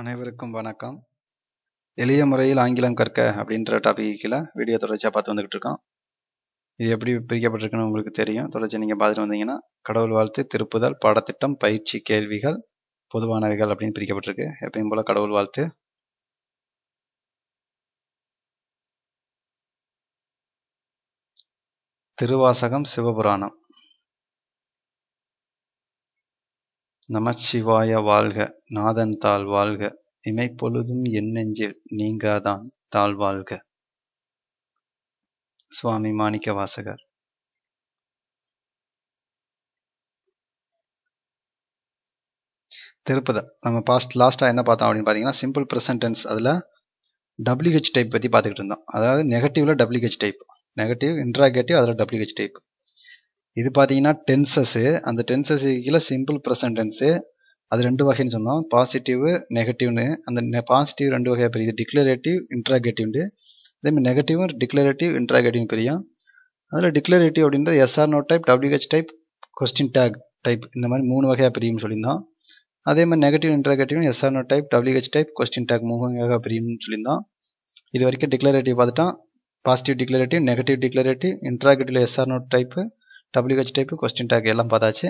அனைவருக்கும் வணக்கம் எளிய முறையில் ஆங்கிலம் கற்க அப்படின்ற டாபிக்கில் வீடியோ தொடர்ச்சியாக பார்த்து வந்துக்கிட்டு இருக்கோம் இது எப்படி பிரிக்கப்பட்டிருக்குன்னு உங்களுக்கு தெரியும் தொடர்ச்சி நீங்கள் பார்த்துட்டு வந்தீங்கன்னா கடவுள் வாழ்த்து திருப்புதல் பாடத்திட்டம் பயிற்சி கேள்விகள் பொதுவானவைகள் அப்படின்னு பிரிக்கப்பட்டிருக்கு எப்பயும் போல் கடவுள் வாழ்த்து திருவாசகம் சிவபுராணம் நமச்சிவாய வாழ்க நாதன் தாள் வாழ்க இமைப்பொழுதும் என் நெஞ்சில் நீங்காதான் தாள் வாழ்க சுவாமி மாணிக்க வாசகர் திருப்பத நம்ம பாஸ்ட் லாஸ்ட்டாக என்ன பார்த்தோம் அப்படின்னு பார்த்தீங்கன்னா சிம்பிள் பிரசன்டென்ஸ் அதில் டபிள்யூஹெச் டைப் பற்றி பாத்துக்கிட்டு இருந்தோம் அதாவது நெகட்டிவ்ல டபிள்யூஹெச் டைப் நெகட்டிவ் இன்ட்ராகேட்டிவ் அதில் டபிள்யூஹெச் டைப் இது பார்த்தீங்கன்னா டென்சஸ்ஸு அந்த டென்சஸ் கீழே சிம்பிள் ப்ரெசன்டென்ஸு அது ரெண்டு வகைன்னு சொன்னோம் பாசிட்டிவ் நெகட்டிவ்னு அந்த பாசிட்டிவ் ரெண்டு வகையாக பிரியுது டிக்ளரேட்டிவ் இன்ட்ராகேட்டிவ்னு அதேமாதிரி நெகட்டிவும் டிக்ளரேட்டிவ் இன்ட்ராகேட்டிவ் பிரியும் அதில் டிக்ளரேட்டிவ் அப்படின்றது yes or no type WH type question tag type இந்த மாதிரி மூணு வகையாக பிரியும்னு சொல்லியிருந்தோம் அதே மாதிரி negative interrogative yes or no type WH type question tag மூணு வகையாக பிரியும்னு சொல்லியிருந்தோம் இது வரைக்கும் டிக்ளரேட்டிவ் பார்த்துட்டோம் positive declarative negative declarative interrogative yes or no type WH type question tag எல்லாம் பார்த்தாச்சு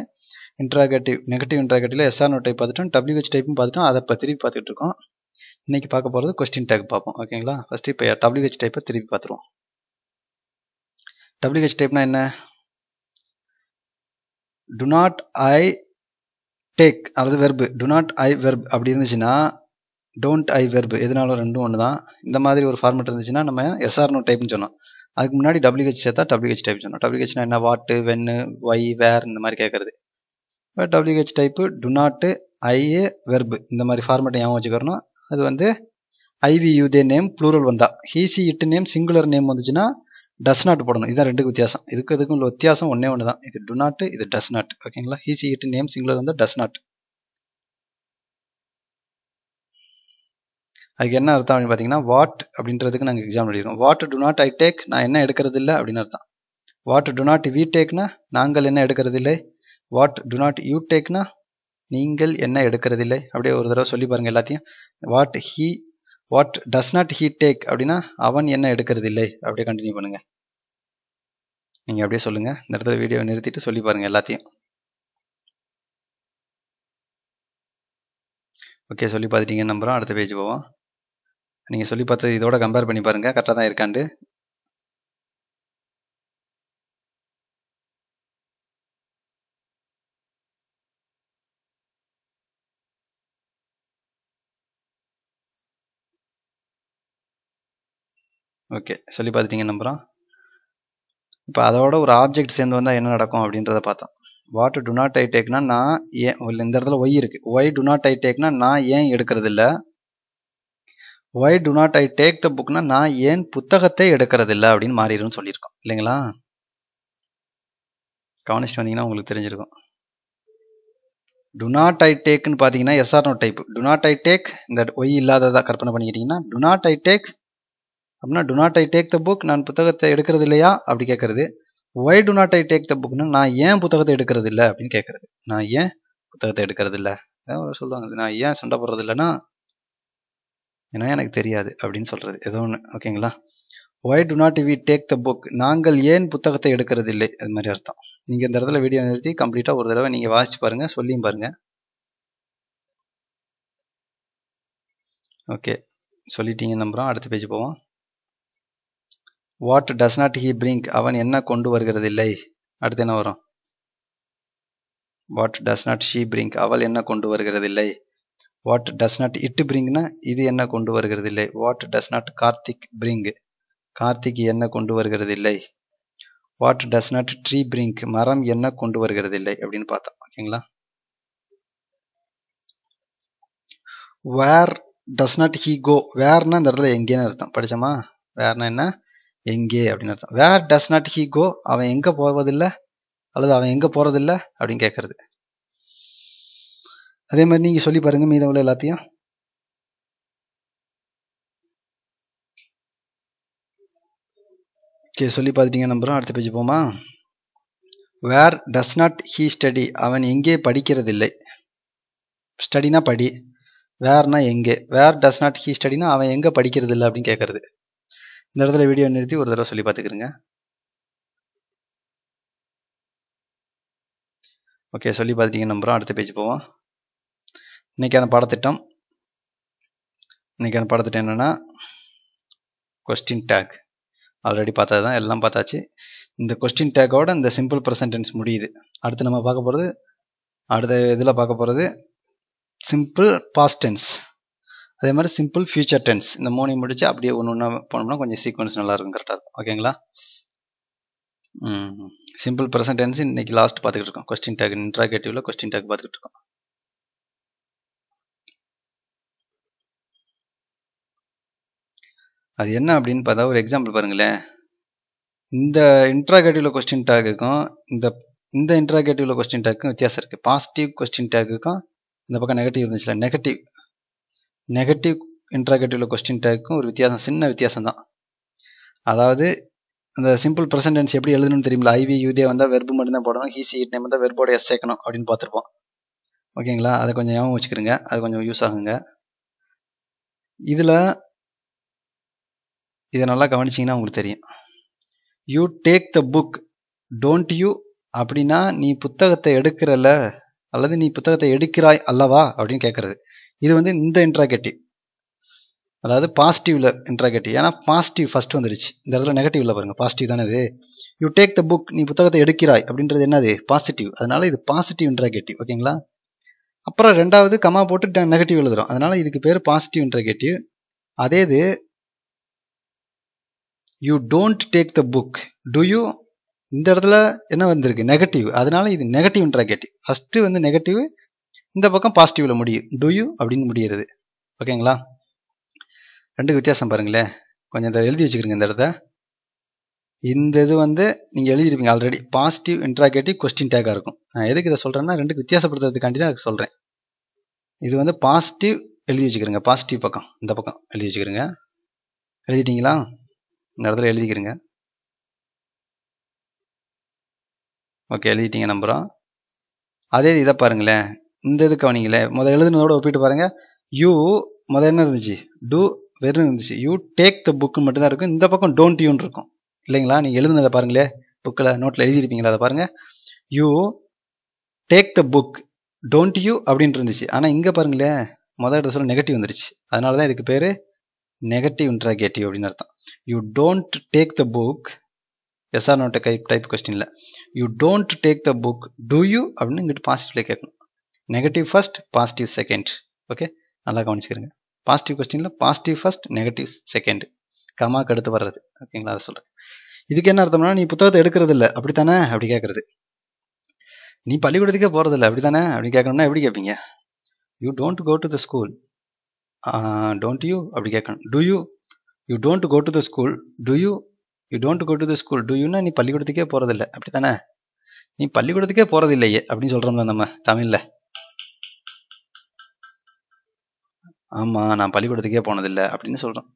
interrogative நெகட்டிவ் இன்ட்ராகேட்டிவ்ல எஸ்ஆர்னோ டைப் பார்த்துட்டோம் பாதுடும் WH type அதை அதைப் திருப்பி பார்த்துட்டு இன்னைக்கு பாக்கப் பார்க்க question கொஸ்டின் டேக் பார்ப்போம் ஓகேங்களா ஃபஸ்ட்டு இப்போ type டைப்பை திருப்பி WH டபிள்யூஹெச் டைப்னா என்ன do நாட் ஐ டேக் அல்து verb do not I verb அப்படி இருந்துச்சுன்னா டோன்ட் ஐ வெர்பு எதுனாலும் ரெண்டும் ஒன்று தான் இந்த மாதிரி ஒரு ஃபார்மெட் இருந்துச்சுன்னா நம்ம எஸ்ஆர்னோ டைப்னு சொன்னோம் அதுக்கு முன்னாடி டபிள்யூஹெச் சேர்த்தா டபிள்யூஹெச் டைப் சொன்னோம் டபிள்யூஹெச்னா என்ன வாட்டு வென்னு வை வேர் இந்த மாதிரி கேட்குறது இப்போ WH type do not I verb இந்த மாதிரி ஃபார்மேட்டை ஞாபகம் வச்சுக்கிறோம் அது வந்து ஐவி யூதே நேம் ப்ளூரல் வந்தால் ஹீசி இட்டு நேம் சிங்குலர் நேம் வந்துச்சுன்னா டஸ் நாட் போடணும் இதுதான் ரெண்டு வித்தியாசம் இதுக்கு இதுக்கும் உள்ள வித்தியாசம் ஒன்றே ஒன்று தான் இது டு நாட் இது டஸ் நாட் ஓகேங்களா ஹீசி இட்டு நேம் சிங்குலர் வந்தால் டஸ் நாட் அதுக்கு என்ன அர்த்தம் அப்படின்னு பார்த்தீங்கன்னா வாட் அப்படின்றதுக்கு நாங்கள் எக்ஸாம் எழுதிடுவோம் what do not I take நான் என்ன எடுக்கிறது இல்லை அப்படின்னு அர்த்தம் வாட் டு நாட் வி டேக்னா நாங்கள் என்ன எடுக்கிறது இல்லை வாட் டு நாட் யூ டேக்னா நீங்கள் என்ன எடுக்கிறது இல்லை அப்படியே ஒரு தடவை சொல்லி பாருங்கள் எல்லாத்தையும் what he what does not he take அப்படின்னா அவன் என்ன எடுக்கிறது இல்லை அப்படியே கண்டினியூ பண்ணுங்கள் நீங்கள் அப்படியே சொல்லுங்கள் இந்த இடத்துல வீடியோ நிறுத்திட்டு சொல்லி பாருங்கள் எல்லாத்தையும் ஓகே சொல்லி பார்த்துட்டீங்கன்னு நம்புகிறோம் அடுத்த பேஜ் போவோம் நீங்கள் சொல்லி பார்த்து இதோட கம்பேர் பண்ணி பாருங்கள் கரெக்டாக தான் இருக்காண்டு ஓகே சொல்லி பார்த்துட்டீங்க நம்புறோம் இப்போ அதோட ஒரு ஆப்ஜெக்ட் சேர்ந்து வந்தால் என்ன நடக்கும் அப்படின்றத பார்த்தோம் வாட் டு நாட் ஐ டேக்னா நான் ஏன் இந்த இடத்துல ஒய் இருக்குது ஒய் டு நாட் ஐ டேக்னா நான் ஏன் எடுக்கிறது இல்லை why do not I take the புக்னா நான் ஏன் புத்தகத்தை எடுக்கிறதில்ல அப்படின்னு மாறிடும்னு சொல்லியிருக்கோம் இல்லைங்களா கவனிச்சுட்டு வந்தீங்கன்னா உங்களுக்கு தெரிஞ்சிருக்கும் டு நாட் ஐ டேக்னு பார்த்தீங்கன்னா yes or type do not I take இந்த ஒய் இல்லாததாக கற்பனை பண்ணிக்கிட்டீங்கன்னா டு நாட் ஐ டேக் அப்படின்னா do not I take the book நான் புத்தகத்தை எடுக்கிறது இல்லையா அப்படி கேட்கறது why do not I take the புக்னு நான் ஏன் புத்தகத்தை எடுக்கிறது இல்லை அப்படின்னு கேட்கறது நான் ஏன் புத்தகத்தை எடுக்கிறது இல்லை சொல்லுவாங்க நான் ஏன் சண்டை போடுறது இல்லைன்னா ஏன்னா எனக்கு தெரியாது அப்படின்னு சொல்கிறது ஏதோ ஒன்று ஓகேங்களா why do not we take the book நாங்கள் ஏன் புத்தகத்தை எடுக்கிறது இல்லை அது மாதிரி அர்த்தம் நீங்கள் இந்த இடத்துல வீடியோ நிறுத்தி கம்ப்ளீட்டாக ஒரு தடவை நீங்கள் வாசிச்சு பாருங்கள் சொல்லியும் பாருங்கள் ஓகே சொல்லிட்டீங்க நம்புறோம் அடுத்த பேஜ் போவோம் what does not he bring அவன் என்ன கொண்டு வருகிறது இல்லை அடுத்து என்ன வரும் what does not she bring அவள் என்ன கொண்டு வருகிறது இல்லை வாட் டஸ் நாட் இட் பிரிங்னா இது என்ன கொண்டு வருகிறது இல்லை what does not Karthik bring Karthik என்ன கொண்டு வருகிறது இல்லை what does not tree bring மரம் என்ன கொண்டு வருகிறது இல்லை அப்படின்னு பார்த்தோம் ஓகேங்களா வேர் டஸ் நாட் ஹீ கோ வேர்னா இந்த இடத்துல எங்கேன்னு அர்த்தம் படிச்சோமா வேர்னா என்ன எங்கே அப்படின்னு அர்த்தம் வேர் டஸ் நாட் ஹீ கோ அவன் எங்கே போவதில்லை அல்லது அவன் எங்கே போகிறதில்ல அப்படின்னு கேட்குறது அதே மாதிரி நீங்கள் சொல்லி பாருங்கள் மீதம் உள்ள எல்லாத்தையும் ஓகே சொல்லி பார்த்துட்டீங்க நம்புகிறோம் அடுத்த பேஜ் போமா where does not he study அவன் எங்கே படிக்கிறதில்லை ஸ்டடினா படி வேர்னா எங்கே வேர் டஸ் நாட் ஹீ ஸ்டடினா அவன் எங்கே படிக்கிறது இல்லை அப்படின்னு கேட்குறது இந்த இடத்துல வீடியோ நிறுத்தி ஒரு தடவை சொல்லி பார்த்துக்கிறங்க ஓகே சொல்லி பார்த்துட்டீங்க நம்புகிறோம் அடுத்த பேஜ் போவோம் இன்றைக்கான பாடத்திட்டம் இன்றைக்கான பாடத்திட்டம் என்னென்னா கொஸ்டின் டேக் ஆல்ரெடி பார்த்தது தான் எல்லாம் பார்த்தாச்சு இந்த கொஸ்டின் டேக்கோட இந்த சிம்பிள் ப்ரெசன்டென்ஸ் முடியுது அடுத்து நம்ம பார்க்க போகிறது அடுத்த இதில் பார்க்க போகிறது சிம்பிள் பாஸ்ட் டென்ஸ் அதே மாதிரி சிம்பிள் ஃபியூச்சர் டென்ஸ் இந்த மூணையும் முடிச்சு அப்படியே ஒன்று ஒன்றா போனோம்னா கொஞ்சம் சீக்வன்ஸ் நல்லா இருக்கும் கரெக்டாக இருக்கும் ஓகேங்களா சிம்பிள் ப்ரெசன்டென்ஸ் இன்றைக்கி இன்னைக்கு லாஸ்ட் பார்த்துக்கிட்டு இருக்கோம் கொஸ்டின் டேக் இன்ட்ராகேட்டிவ்ல கொஸ்டின் டேக் பார்த்துக்கிட்டு இருக்கோம் அது என்ன அப்படின்னு பார்த்தா ஒரு எக்ஸாம்பிள் பாருங்களேன் இந்த இன்ட்ராகேட்டிவ்ல கொஸ்டின் டேக்குக்கும் இந்த இந்த இன்ட்ராகேட்டிவ்ல கொஸ்டின் டேக்கும் வித்தியாசம் இருக்குது பாசிட்டிவ் கொஸ்டின் டேக்குக்கும் இந்த பக்கம் நெகட்டிவ் இருந்துச்சுல நெகட்டிவ் நெகட்டிவ் இன்ட்ராகேட்டிவ்ல கொஸ்டின் டேக்கும் ஒரு வித்தியாசம் சின்ன வித்தியாசம் தான் அதாவது அந்த சிம்பிள் ப்ரெசன்டென்ஸ் எப்படி எழுதணும்னு தெரியுமில்ல ஐவி யூடியா வந்தால் வெர்பு மட்டும்தான் போடணும் ஹீசி இட் நேம் வந்தால் வெர்போட எஸ் சேர்க்கணும் அப்படின்னு பார்த்துருப்போம் ஓகேங்களா அதை கொஞ்சம் ஞாபகம் வச்சுக்கிறேங்க அது கொஞ்சம் யூஸ் ஆகுங்க இதில் இதை நல்லா கவனிச்சிங்கன்னா உங்களுக்கு தெரியும் you take the book don't you அப்படின்னா நீ புத்தகத்தை எடுக்கிறல்ல அல்லது நீ புத்தகத்தை எடுக்கிறாய் அல்லவா அப்படின்னு கேட்குறது இது வந்து இந்த இன்ட்ராகேட்டிவ் அதாவது பாசிட்டிவ்ல இன்ட்ராகேட்டிவ் ஏன்னா பாசிட்டிவ் ஃபர்ஸ்ட் வந்துருச்சு இந்த இடத்துல நெகட்டிவ்ல பாருங்க பாசிட்டிவ் தானே இது யூ டேக் த புக் நீ புத்தகத்தை எடுக்கிறாய் அப்படின்றது என்னது பாசிட்டிவ் அதனால இது பாசிட்டிவ் இன்ட்ராகேட்டிவ் ஓகேங்களா அப்புறம் ரெண்டாவது கமா போட்டு நெகட்டிவ் எழுதுறோம் அதனால இதுக்கு பேர் பாசிட்டிவ் இன்ட்ராகேட்டிவ் அதே இது you don't take the book do you இந்த இடத்துல என்ன வந்திருக்கு நெகட்டிவ் அதனால இது நெகட்டிவ் இன்ட்ராகேட்டிவ் ஃபஸ்ட்டு வந்து நெகட்டிவ் இந்த பக்கம் பாசிட்டிவ்ல முடியும் டு யூ அப்படின்னு முடிகிறது ஓகேங்களா ரெண்டு வித்தியாசம் பாருங்களேன் கொஞ்சம் இதை எழுதி வச்சுக்கிறீங்க இந்த இடத்த இந்த இது வந்து நீங்கள் எழுதிருப்பீங்க ஆல்ரெடி பாசிட்டிவ் இன்ட்ராகேட்டிவ் கொஸ்டின் டேக்காக இருக்கும் நான் எதுக்கு இதை சொல்கிறேன்னா ரெண்டுக்கு வித்தியாசப்படுத்துறதுக்காண்டி தான் சொல்கிறேன் இது வந்து பாசிட்டிவ் எழுதி வச்சுக்கிறேங்க பாசிட்டிவ் பக்கம் இந்த பக்கம் எழுதி வச்சுக்கிறேங்க எழுதிட்டீங்களா இந்த இடத்துல எழுதிக்கிறங்க ஓகே எழுதிட்டீங்க நம்புகிறோம் அதே இதை பாருங்களேன் இந்த இது கவனிங்களே முதல் எழுதுனதோட ஒப்பிட்டு பாருங்கள் யூ முதல் என்ன இருந்துச்சு டூ வெறும் இருந்துச்சு யூ டேக் த புக்கு மட்டும்தான் இருக்கும் இந்த பக்கம் டோன்ட் யூன்னு இருக்கும் இல்லைங்களா நீங்கள் எழுதுனதை பாருங்களே புக்கில் நோட்டில் எழுதியிருப்பீங்களா அதை பாருங்கள் you take the book don't you அப்படின்ட்டு இருந்துச்சு ஆனால் இங்கே பாருங்களேன் முதல் இடத்துல நெகட்டிவ் வந்துருச்சு அதனால தான் இதுக்கு பேர் நெகட்டிவ் இன்ட்ராகேட்டிவ் அப்படின்னு அர்த்தம் you don't take the book எஸ்ஆர் நோட்ட டைப் டைப் கொஸ்டினில் you don't take the book do you அப்படின்னு இங்கிட்டு பாசிட்டிவ்லேயே கேட்கணும் negative first positive second okay நல்லா கவனிச்சுக்கிறேங்க பாசிட்டிவ் கொஸ்டின்ல பாசிட்டிவ் ஃபர்ஸ்ட் நெகட்டிவ் செகண்ட் கமாக்கு அடுத்து வர்றது ஓகேங்களா அதை சொல்கிறது இதுக்கு என்ன அர்த்தம்னா நீ புத்தகத்தை எடுக்கிறது இல்லை அப்படித்தானே அப்படி கேட்கறது நீ பள்ளிக்கூடத்துக்கே போகிறதில்ல uh, அப்படி தானே அப்படி கேட்கணும்னா எப்படி கேட்பீங்க you don't go to the school don't you அப்படி கேட்கணும் do you you don't go to the school do you you don't go to the school do யூனா நீ பள்ளிக்கூடத்துக்கே போகிறதில்ல அப்படி தானே நீ பள்ளிக்கூடத்துக்கே இல்லையே அப்படின்னு சொல்கிறோம்ல நம்ம தமிழில் ஆமாம் நான் பள்ளிக்கூடத்துக்கே போனதில்லை அப்படின்னு சொல்கிறோம்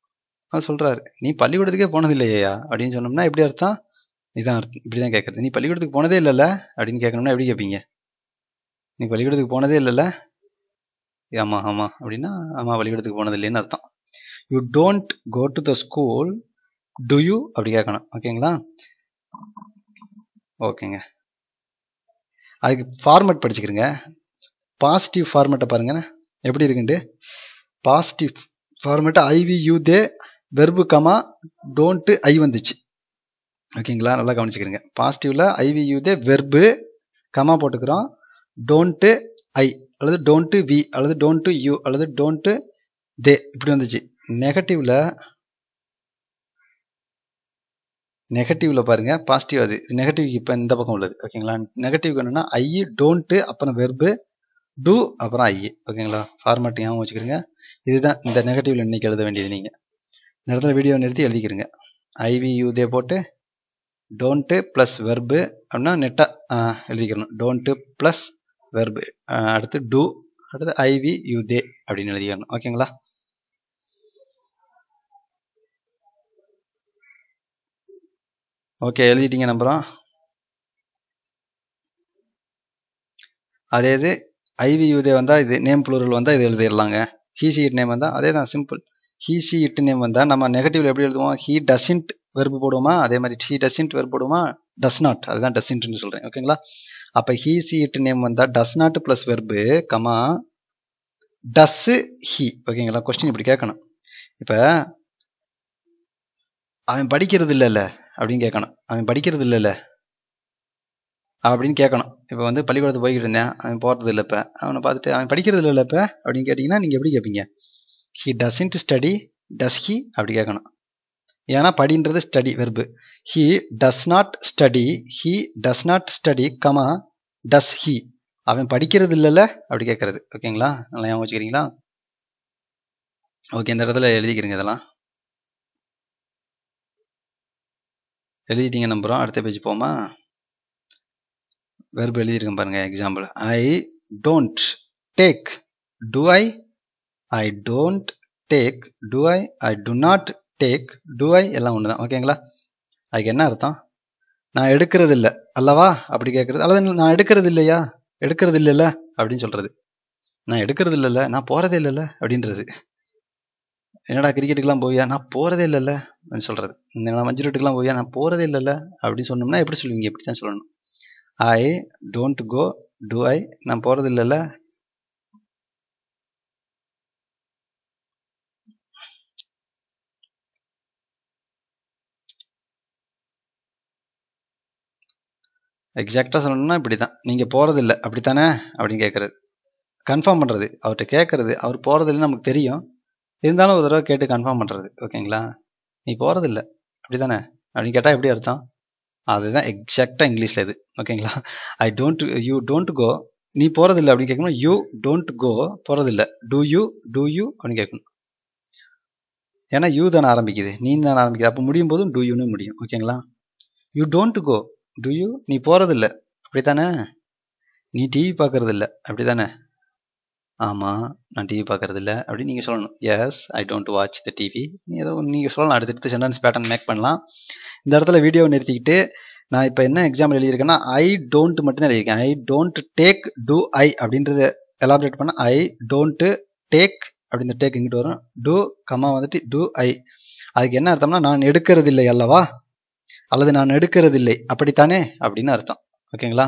அது சொல்கிறாரு நீ பள்ளிக்கூடத்துக்கே போனதில்லையா அப்படின்னு சொன்னோம்னா எப்படி அர்த்தம் இதுதான் அர்த்தம் இப்படி தான் கேட்குறது நீ பள்ளிக்கூடத்துக்கு போனதே இல்லைல்ல அப்படின்னு கேட்கணும்னா எப்படி கேட்பீங்க நீ பள்ளிக்கூடத்துக்கு போனதே இல்லைல்ல ஆமாம் ஆமாம் அப்படின்னா ஆமாம் பள்ளிக்கூடத்துக்கு போனதில்லைன்னு அர்த்தம் you don't go to the school do you அப்படி கேட்கணும் ஓகேங்களா ஓகேங்க அதுக்கு ஃபார்மேட் படிச்சுக்கிறங்க பாசிட்டிவ் ஃபார்மேட்டை பாருங்கள் எப்படி இருக்குண்டு positive format I we you they verb comma don't I வந்துச்சு ஓகேங்களா நல்லா கவனிச்சுக்கிறங்க பாசிட்டிவில் I we you they verb comma e, போட்டுக்கிறோம் டோன்ட்டு ஐ அல்லது டோன்ட்டு வி அல்லது டோன்ட்டு யூ அல்லது டோன்ட்டு தே இப்படி வந்துச்சு நெகட்டிவ்ல நெகட்டிவ்ல பாருங்க பாசிட்டிவ் அது நெகட்டிவ் இப்போ இந்த பக்கம் உள்ளது ஓகேங்களா நெகட்டிவ் என்னன்னா ஐ டோன்ட்டு அப்புறம் வெர்பு டூ அப்புறம் ஐ ஓகேங்களா ஃபார்மேட் ஞாபகம் வச்சுக்கிறீங்க இதுதான் இந்த நெகட்டிவ்ல இன்னைக்கு எழுத வேண்டியது நீங்கள் நேரத்தில் வீடியோ நிறுத்தி எழுதிக்கிறீங்க ஐவி யூதே போட்டு டோன்ட்டு ப்ளஸ் வெர்பு அப்படின்னா நெட்டாக எழுதிக்கிறணும் டோன்ட்டு ப்ளஸ் வெர்பு அடுத்து டூ அடுத்து ஐவி யூதே அப்படின்னு எழுதிக்கணும் ஓகேங்களா ஓகே எழுதிட்டீங்க நம்புறோம் அதே இது ஐவி யூதே வந்தால் இது நேம் ப்ளூரல் வந்தால் இது எழுதிடலாங்க ஹீசி இட் நேம் வந்தால் அதே தான் சிம்பிள் ஹீசி இட் நேம் வந்தால் நம்ம நெகட்டிவ்ல எப்படி எழுதுவோம் ஹீ டசின்ட் வெறுப்பு போடுவோமா அதே மாதிரி ஹீ டசின்ட் வெறுப்பு போடுவோமா டஸ் நாட் அதுதான் டசின்ட்னு சொல்கிறேன் ஓகேங்களா அப்போ ஹீசி இட் நேம் வந்தால் does not plus verb comma does he ஓகேங்களா கொஸ்டின் இப்படி கேட்கணும் இப்போ அவன் படிக்கிறது இல்லைல்ல அப்படின்னு கேட்கணும் அவன் படிக்கிறது இல்லைல்ல அப்படின்னு கேட்கணும் இப்போ வந்து பள்ளிக்கூடத்துக்கு போய்கிட்டு இருந்தேன் அவன் போகிறது இல்லை இப்போ அவனை பார்த்துட்டு அவன் படிக்கிறது இல்லை இப்போ அப்படின்னு கேட்டிங்கன்னா நீங்கள் எப்படி கேட்பீங்க he doesn't study does he அப்படி கேட்கணும் ஏன்னா படின்றது study verb he does not study he does not study comma does he அவன் படிக்கிறது இல்லைல்ல அப்படி கேட்கறது ஓகேங்களா நல்லா ஞாபகம் வச்சுக்கிறீங்களா ஓகே இந்த இடத்துல எழுதிக்கிறீங்க இதெல்லாம் எழுதிட்டீங்க நம்புகிறோம் அடுத்த பேஜ் போமா வெறுப்பு எழுதியிருக்கேன் பாருங்கள் example I don't take do I I don't take do I I do not take do I எல்லாம் ஒன்று தான் ஓகேங்களா அதுக்கு என்ன அர்த்தம் நான் எடுக்கிறது இல்லை அல்லவா அப்படி கேட்குறது அல்லது நான் எடுக்கிறது இல்லையா எடுக்கிறது இல்லைல்ல அப்படின்னு சொல்கிறது நான் எடுக்கிறது இல்லைல்ல நான் போகிறதே இல்லைல்ல அப்படின்றது என்னடா கிரிக்கெட்டுக்குலாம் போவியா நான் போகிறதே இல்லைல்ல அப்படின்னு சொல்கிறது நான் மஞ்சள் ரோட்டுக்குலாம் போவியா நான் போகிறதே இல்லைல்ல அப்படின்னு சொன்னோம்னா எப்படி சொல்லுவீங்க எப்படி தான் சொல்லணும் I don't go to I நான் போகிறது இல்லைல்ல எக்ஸாக்டாக சொல்லணும்னா இப்படி தான் நீங்கள் போகிறதில்ல இல்லை அப்படித்தானே அப்படின்னு கேட்குறது கன்ஃபார்ம் பண்ணுறது அவர்கிட்ட கேட்குறது அவர் போகிறதில்ல நமக்கு தெரியும் இருந்தாலும் ஒரு தடவை கேட்டு கன்ஃபார்ம் பண்ணுறது ஓகேங்களா நீ போகிறதில்ல அப்படி தானே அப்படின்னு கேட்டால் எப்படி அர்த்தம் அதுதான் எக்ஸாக்டாக இங்கிலீஷில் இது ஓகேங்களா I don't you don't go நீ போகிறதில்ல அப்படின்னு கேட்கணும் யூ டோன்ட் கோ போகிறதில்ல டூ யூ டூ யூ அப்படின்னு கேட்கணும் ஏன்னா யூ தானே ஆரம்பிக்குது நீ தானே ஆரம்பிக்குது அப்போ முடியும் போதும் டூ யூனு முடியும் ஓகேங்களா you don't go do you நீ போகிறதில்ல அப்படி தானே நீ டிவி பார்க்குறதில்ல அப்படி தானே ஆமாம் நான் டிவி பார்க்குறதில்ல அப்படின்னு நீங்கள் சொல்லணும் yes I don't watch the TV ஏதோ நீங்கள் சொல்லலாம் அடுத்தடுத்து சென்டென்ஸ் பேட்டர்ன் மேக் பண்ணலாம் இந்த இடத்துல வீடியோ நிறுத்திக்கிட்டு நான் இப்போ என்ன எக்ஸாம்பிள் எழுதியிருக்கேன்னா ஐ டோன்ட் மட்டும்தான் எழுதியிருக்கேன் I don't take do I அப்படின்றத எலாபரேட் பண்ண ஐ டோன்ட் டேக் அப்படின்ற டேக் இங்கிட்டு வரும் டூ கமா வந்துட்டு டூ ஐ அதுக்கு என்ன அர்த்தம்னா நான் எடுக்கிறது இல்லை அல்லவா அல்லது நான் எடுக்கிறது இல்லை அப்படித்தானே அப்படின்னு அர்த்தம் ஓகேங்களா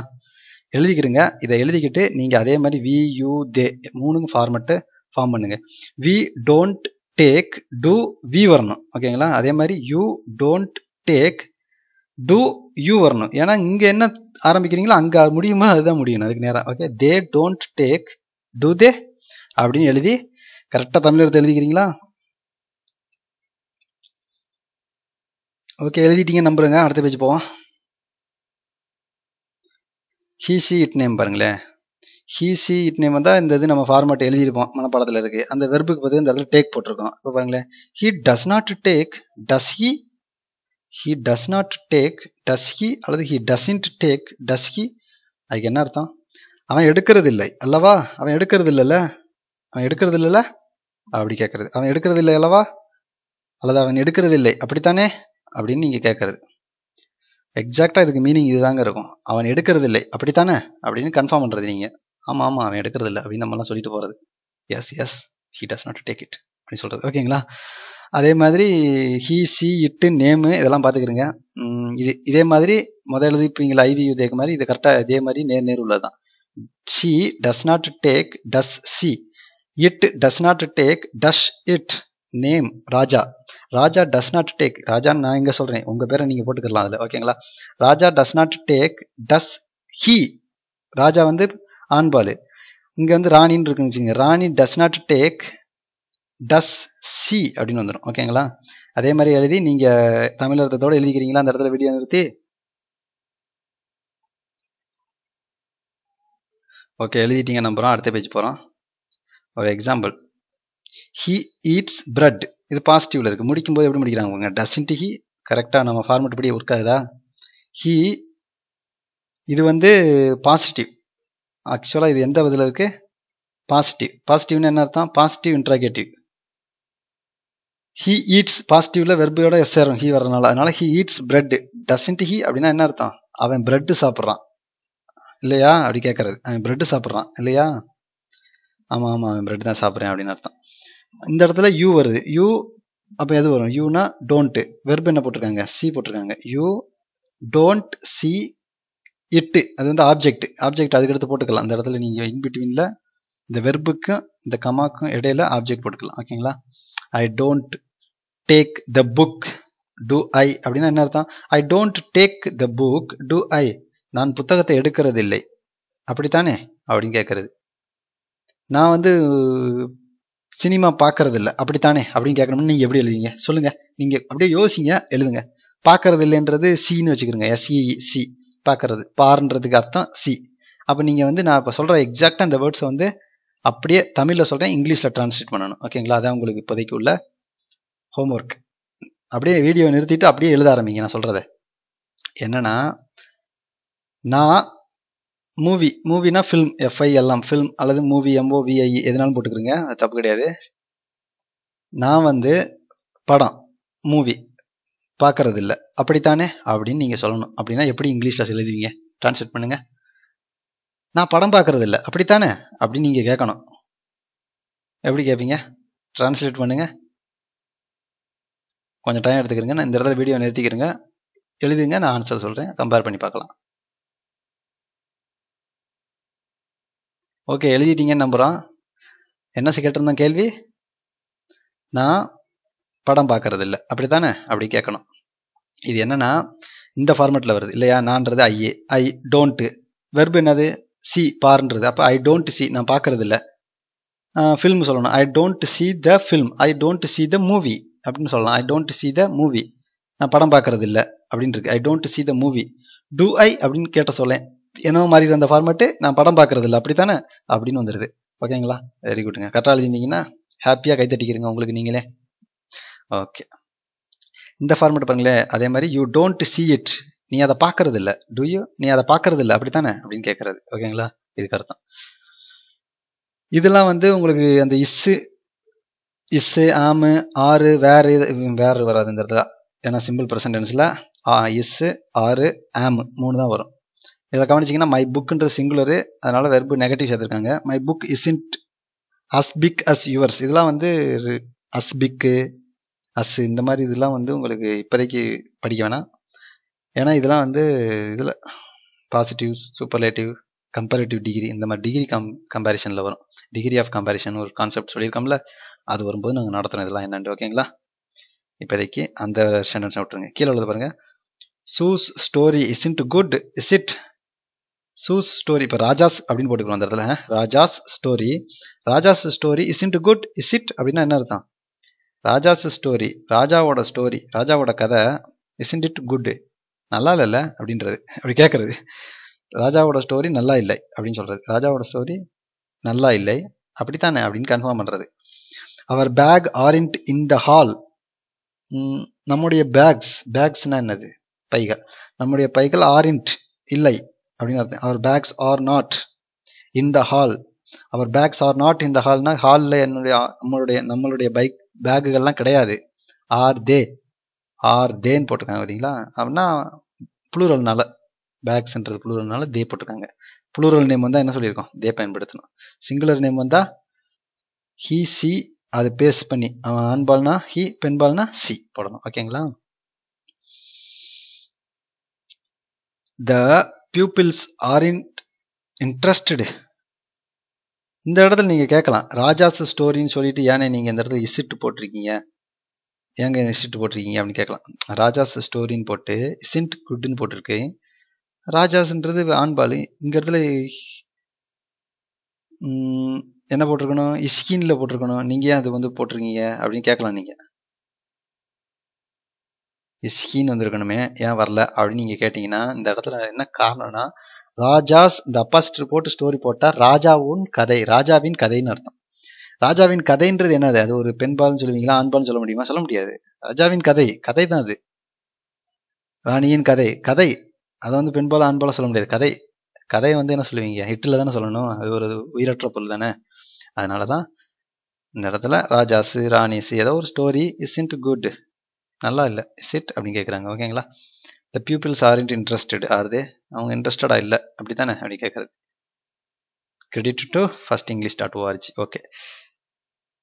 எழுதிக்கிறீங்க இதை எழுதிக்கிட்டு நீங்கள் அதே மாதிரி வி யூ தே மூணுங்க ஃபார்மெட்டு ஃபார்ம் பண்ணுங்க we don't take do we வரணும் ஓகேங்களா அதே மாதிரி you don't take do you வரணும் ஏன்னா இங்கே என்ன ஆரம்பிக்கிறீங்களோ அங்கே முடியுமோ அதுதான் முடியணும் அதுக்கு நேரம் okay they don't take do they அப்படின்னு எழுதி கரெக்டாக தமிழ் எடுத்து எழுதிக்கிறீங்களா ஓகே எழுதிட்டீங்க நம்புறேங்க அடுத்த பேச்சு போவோம் ஹீசி இட் நேம் பாருங்களேன் ஹீசி இட் நேம் வந்தால் இந்த இது நம்ம ஃபார்மேட் எழுதியிருப்போம் மனப்பாடத்தில் இருக்குது அந்த வெர்புக்கு பார்த்து இந்த இடத்துல டேக் போட்டிருக்கோம் இப்போ பாருங்களேன் he does not take does he he does not take does he அல்லது he doesn't take does he அதுக்கு என்ன அர்த்தம் அவன் எடுக்கிறது இல்லை அல்லவா அவன் எடுக்கிறது இல்லைல்ல அவன் எடுக்கிறது இல்லைல்ல அப்படி கேட்கறது அவன் எடுக்கிறது இல்லை அல்லவா அல்லது அவன் எடுக்கிறது இல்லை அப்படித்தானே அப்படின்னு நீங்கள் கேட்கறது எக்ஸாக்டாக இதுக்கு மீனிங் இதுதாங்க இருக்கும் அவன் எடுக்கிறது இல்லை அப்படித்தானே அப்படின்னு கன்ஃபார்ம் பண்ணுறது நீங்கள் ஆமாம் ஆமாம் அவன் எடுக்கிறது இல்லை அப்படின்னு நம்மலாம் சொல்லிட்டு போகிறது yes yes he does not take it அப்படின்னு சொல்கிறது ஓகேங்களா அதே மாதிரி ஹீ சி இட்டு நேமு இதெல்லாம் பார்த்துக்கிறங்க இது இதே மாதிரி முதல் எழுதிப்பீங்களா ஐவி இதே மாதிரி இது கரெக்டாக இதே மாதிரி நேர் நேர் உள்ளது தான் she does not take does she it does not take does it name Raja Raja does not take ராஜான்னு நான் இங்கே சொல்கிறேன் உங்கள் பேரை நீங்கள் போட்டுக்கலாம் அதில் ஓகேங்களா Raja does not take does he Raja வந்து ஆண்பால் இங்கே வந்து ராணின்னு இருக்குன்னு வச்சுங்க Rani does not take does she அப்படின்னு வந்துடும் ஓகேங்களா அதே மாதிரி எழுதி நீங்கள் தமிழ் எழுதிக்கிறீங்களா அந்த இடத்துல வீடியோ நிறுத்தி ஓகே எழுதிட்டீங்க நம்புறோம் அடுத்த பேஜ் போகிறோம் ஒரு எக்ஸாம்பிள் ஹி ஈட்ஸ் பிரெட் இது பாசிட்டிவ்ல இருக்கு முடிக்கும் போது எப்படி முடிக்கிறாங்க அவங்க டசன்ட் ஹி கரெக்டாக நம்ம ஃபார்மெட் படி ஒர்க் ஆகுதா ஹி இது வந்து பாசிட்டிவ் ஆக்சுவலாக இது எந்த விதத்தில் இருக்கு பாசிட்டிவ் பாசிட்டிவ்னு என்ன அர்த்தம் பாசிட்டிவ் இன்ட்ராகேட்டிவ் ஹி ஈட்ஸ் பாசிட்டிவ்ல வெர்பியோட எஸ் சேரும் ஹீ வரனால அதனால he eats bread doesn't he அப்படின்னா என்ன அர்த்தம் அவன் பிரெட் சாப்பிட்றான் இல்லையா அப்படி கேட்கறது அவன் பிரெட் சாப்பிட்றான் இல்லையா ஆமாம் ஆமாம் அவன் பிரெட் தான் சாப்பிட்றேன் அப்படின்னு அர்த்தம் இந்த இடத்துல யூ வருது யூ அப்போ எது வரும் யூனா டோன்ட்டு வெர்பு என்ன போட்டிருக்காங்க சி போட்டிருக்காங்க யூ டோன்ட் சி இட்டு அது வந்து ஆப்ஜெக்ட் ஆப்ஜெக்ட் அதுக்கடுத்து போட்டுக்கலாம் அந்த இடத்துல நீங்கள் இன்பிட்வீனில் இந்த வெர்புக்கும் இந்த கமாக்கும் இடையில ஆப்ஜெக்ட் போட்டுக்கலாம் ஓகேங்களா I don't take the book do I அப்படின்னா என்ன அர்த்தம் I don't take the book do I நான் புத்தகத்தை எடுக்கிறது இல்லை அப்படித்தானே அப்படின்னு கேட்கறது நான் வந்து சினிமா பார்க்கறது இல்லை அப்படித்தானே அப்படின்னு கேட்கணும்னு நீங்கள் எப்படி எழுதிங்க சொல்லுங்கள் நீங்கள் அப்படியே யோசிங்க எழுதுங்க பார்க்கறது இல்லைன்றது சின்னு வச்சுக்கிறோங்க எஸ்இஇ சி e e பார்க்கறது பார்ன்றதுக்கு அர்த்தம் சி அப்போ நீங்கள் வந்து நான் இப்போ சொல்கிற எக்ஸாக்டாக அந்த வேர்ட்ஸை வந்து அப்படியே தமிழில் சொல்கிறேன் இங்கிலீஷில் டிரான்ஸ்லேட் பண்ணணும் ஓகேங்களா அதான் உங்களுக்கு இப்போதைக்கு உள்ள ஹோம்ஒர்க் அப்படியே வீடியோ நிறுத்திட்டு அப்படியே எழுத ஆரம்பிங்க நான் சொல்கிறத என்னென்னா நான் மூவி மூவினா ஃபில்ம் எஃப்ஐ எல்லாம் ஃபில்ம் அல்லது மூவி எம்ஓவிஐ e, எதுனாலும் போட்டுக்கிறீங்க அது தப்பு கிடையாது நான் வந்து படம் மூவி பார்க்கறது இல்லை அப்படித்தானே அப்படின்னு நீங்கள் சொல்லணும் அப்படின்னா எப்படி இங்கிலீஷில் எழுதுவீங்க ட்ரான்ஸ்லேட் பண்ணுங்க நான் படம் பார்க்கறது இல்லை அப்படித்தானே அப்படின்னு நீங்கள் கேட்கணும் எப்படி கேட்பீங்க ட்ரான்ஸ்லேட் பண்ணுங்க கொஞ்சம் டைம் எடுத்துக்கிறீங்க நான் இந்த இடத்துல வீடியோ நிறுத்திக்கிறேங்க எழுதுங்க நான் ஆன்சர் சொல்கிறேன் கம்பேர் பண்ணி பார்க்கலாம் ஓகே எழுதிட்டீங்கன்னு நம்புகிறோம் என்ன கேட்டிருந்தோம் கேள்வி நான் படம் பார்க்கறது இல்லை அப்படி தானே அப்படி கேட்கணும் இது என்னன்னா இந்த ஃபார்மேட்டில் வருது இல்லையா நான்றது ஐஏ ஐ டோன்ட்டு வெர்பு என்னது சி பார்ன்றது அப்போ ஐ டோன்ட் சி நான் பார்க்கறது இல்லை ஃபில்ம் சொல்லணும் I don't see the film I don't see the movie அப்படின்னு சொல்லலாம் I don't see the movie நான் படம் பார்க்கறது இல்லை அப்படின்னு இருக்கு I don't see the movie do I அப்படின்னு கேட்ட சொல்லேன் என்னவோ மாறி அந்த ஃபார்மேட்டு நான் படம் பார்க்கறது இல்லை அப்படி தானே அப்படின்னு வந்துடுது ஓகேங்களா வெரி குட்டுங்க கரெக்டாக இருந்தீங்கன்னா ஹாப்பியாக கைத்தட்டிக்கிறீங்க உங்களுக்கு நீங்களே ஓகே இந்த ஃபார்மேட் பாருங்களேன் அதே மாதிரி யூ டோன்ட் சி இட் நீ அதை பார்க்கறது இல்லை டூ யூ நீ அதை பார்க்கறது இல்லை அப்படி தானே அப்படின்னு கேட்குறது ஓகேங்களா இதுக்கு அர்த்தம் இதெல்லாம் வந்து உங்களுக்கு அந்த இஸ்ஸு இஸ்ஸு ஆமு ஆறு வேறு வேறு வராது இந்த இடத்துல ஏன்னா சிம்பிள் ப்ரெசன்டென்ஸில் இஸ்ஸு ஆறு ஆமு மூணு தான் வரும் இதில் கவனிச்சிங்கன்னா மை புக்குன்ற சிங்குலரு அதனால் வெர்பு நெகட்டிவ் சேர்த்துருக்காங்க my book isn't as big as yours இதெல்லாம் வந்து அஸ் பிக்கு அஸ் இந்த மாதிரி இதெல்லாம் வந்து உங்களுக்கு இப்போதைக்கு படிக்க வேணாம் ஏன்னா இதெல்லாம் வந்து இதில் பாசிட்டிவ் சூப்பர்லேட்டிவ் கம்பேரிட்டிவ் டிகிரி இந்த மாதிரி டிகிரி கம் கம்பேரிஷனில் வரும் டிகிரி ஆஃப் கம்பேரிஷன் ஒரு கான்செப்ட் சொல்லியிருக்கோம்ல அது வரும்போது நாங்கள் நடத்துகிறோம் இதெல்லாம் என்னென்று ஓகேங்களா இப்போதைக்கு அந்த சென்டென்ஸ் விட்டுருங்க கீழே உள்ளது பாருங்கள் whose story isn't good is it whose story இப்போ ராஜாஸ் அப்படின்னு போட்டுக்கணும் அந்த இடத்துல Raja's story Raja's story isn't good is it அப்படின்னா என்ன அர்த்தம் ராஜாஸ் ஸ்டோரி ராஜாவோட ஸ்டோரி ராஜாவோட கதை இஸ் இன்ட் இட் குட் நல்லா இல்லைல்ல அப்படின்றது அப்படி கேட்குறது ராஜாவோட ஸ்டோரி நல்லா இல்லை அப்படின்னு சொல்கிறது ராஜாவோட ஸ்டோரி நல்லா இல்லை அப்படித்தானே அப்படின்னு கன்ஃபார்ம் பண்ணுறது our bag aren't in the hall நம்முடைய பேக்ஸ் பேக்ஸ்னால் என்னது பைகள் நம்முடைய பைகள் ஆரின்ட் இல்லை அப்படின்னு அர்த்தம் our bags are not in the hall our bags are not in the ஹால்னா ஹாலில் என்னுடைய நம்மளுடைய நம்மளுடைய பைக் பேக்குகள்லாம் கிடையாது ஆர் தே ஆர் தேன்னு போட்டிருக்காங்க பார்த்தீங்களா அப்படின்னா புளூரல்னால பேக்ஸ்ன்றது புளூரல்னால தே போட்டிருக்காங்க புளூரல் நேம் வந்தால் என்ன சொல்லியிருக்கோம் தே பயன்படுத்தணும் சிங்குலர் நேம் வந்தால் ஹி சி அது பேஸ் பண்ணி அவன் ஆண்பால்னா ஹி பெண்பால்னா சி போடணும் ஓகேங்களா த பியூப்பிள்ஸ் aren't இன்ட்ரெஸ்டடு இந்த இடத்துல நீங்கள் கேட்கலாம் ராஜாஸ் ஸ்டோரின்னு சொல்லிட்டு ஏனே நீங்கள் இந்த இடத்துல இசிட்டு போட்டிருக்கீங்க ஏங்க இசிட்டு போட்டிருக்கீங்க அப்படின்னு கேட்கலாம் ராஜாஸ் ஸ்டோரின்னு போட்டு இசின்ட் குட்டுன்னு போட்டிருக்கு ராஜாஸ்ன்றது ஆண்பால் இங்கே இடத்துல என்ன போட்டிருக்கணும் இஸ்கின்ல போட்டிருக்கணும் நீங்கள் ஏன் அது வந்து போட்டிருக்கீங்க அப்படின்னு கேட்கலாம் நீங்கள் இஸ்ஹின்னு வந்திருக்கணுமே ஏன் வரல அப்படின்னு நீங்கள் கேட்டிங்கன்னா இந்த இடத்துல என்ன காரணம்னா ராஜாஸ் இந்த அப்பாஸ்டர் போட்டு ஸ்டோரி போட்டால் ராஜாவும் கதை ராஜாவின் கதைன்னு அர்த்தம் ராஜாவின் கதைன்றது என்னது அது ஒரு பெண்பால்னு சொல்லுவீங்களா ஆண்பால்னு சொல்ல முடியுமா சொல்ல முடியாது ராஜாவின் கதை கதை தான் அது ராணியின் கதை கதை அதை வந்து பெண்பால ஆண்பால சொல்ல முடியாது கதை கதையை வந்து என்ன சொல்லுவீங்க ஹிட்டில் தானே சொல்லணும் அது ஒரு உயிரற்ற பொருள் தானே அதனால தான் இந்த இடத்துல ராஜாஸு ராணிஸு ஏதோ ஒரு ஸ்டோரி இஸ் இன்ட் குட் நல்லா இல்லை சிட் அப்படின்னு கேட்குறாங்க ஓகேங்களா த பீப்புள்ஸ் இன்ட் இன்ட்ரெஸ்டட் ஆர் தே அவங்க இன்ட்ரெஸ்டடாக இல்லை அப்படி தானே அப்படி கேட்குறது credit to first English dot org okay